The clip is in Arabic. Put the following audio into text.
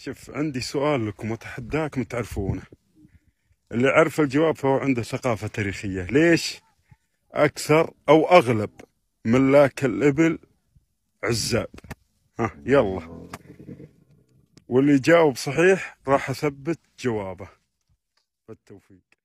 شوف عندي سؤال لكم وتحداكم تعرفونه اللي عرف الجواب فهو عنده ثقافة تاريخية ليش أكثر أو أغلب ملاك الإبل عزاب ها يلا واللي جاوب صحيح راح أثبت جوابه بالتوفيق